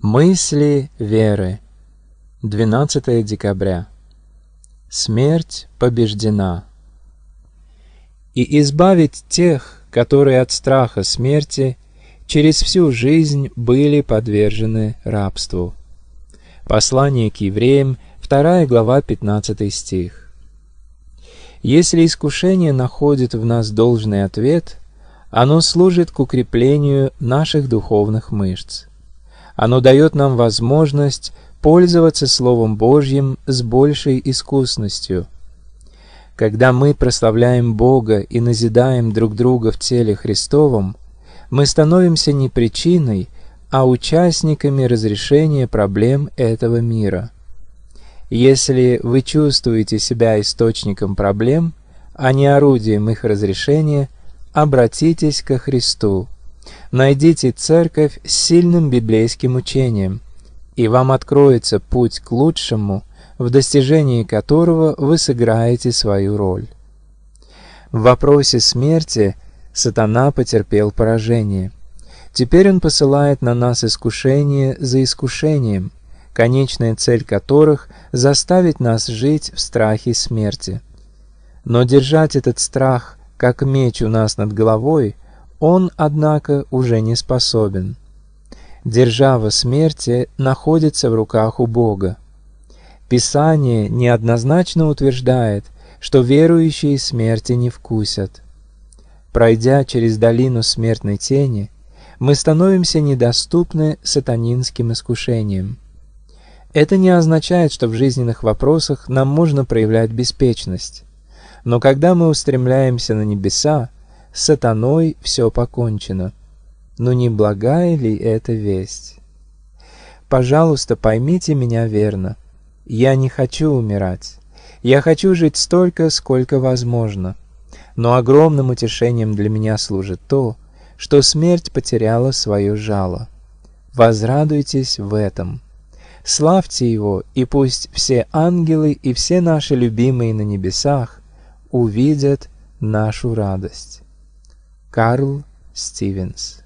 Мысли веры. 12 декабря. Смерть побеждена. И избавить тех, которые от страха смерти через всю жизнь были подвержены рабству. Послание к евреям, 2 глава, 15 стих. Если искушение находит в нас должный ответ, оно служит к укреплению наших духовных мышц – оно дает нам возможность пользоваться Словом Божьим с большей искусностью. Когда мы прославляем Бога и назидаем друг друга в теле Христовом, мы становимся не причиной, а участниками разрешения проблем этого мира. Если вы чувствуете себя источником проблем, а не орудием их разрешения, обратитесь ко Христу. Найдите церковь с сильным библейским учением, и вам откроется путь к лучшему, в достижении которого вы сыграете свою роль. В вопросе смерти сатана потерпел поражение. Теперь он посылает на нас искушение за искушением, конечная цель которых – заставить нас жить в страхе смерти. Но держать этот страх как меч у нас над головой – он, однако, уже не способен. Держава смерти находится в руках у Бога. Писание неоднозначно утверждает, что верующие смерти не вкусят. Пройдя через долину смертной тени, мы становимся недоступны сатанинским искушениям. Это не означает, что в жизненных вопросах нам можно проявлять беспечность. Но когда мы устремляемся на небеса, сатаной все покончено. Но не благая ли эта весть? Пожалуйста, поймите меня верно. Я не хочу умирать. Я хочу жить столько, сколько возможно. Но огромным утешением для меня служит то, что смерть потеряла свое жало. Возрадуйтесь в этом. Славьте Его, и пусть все ангелы и все наши любимые на небесах увидят нашу радость. Carl Stevens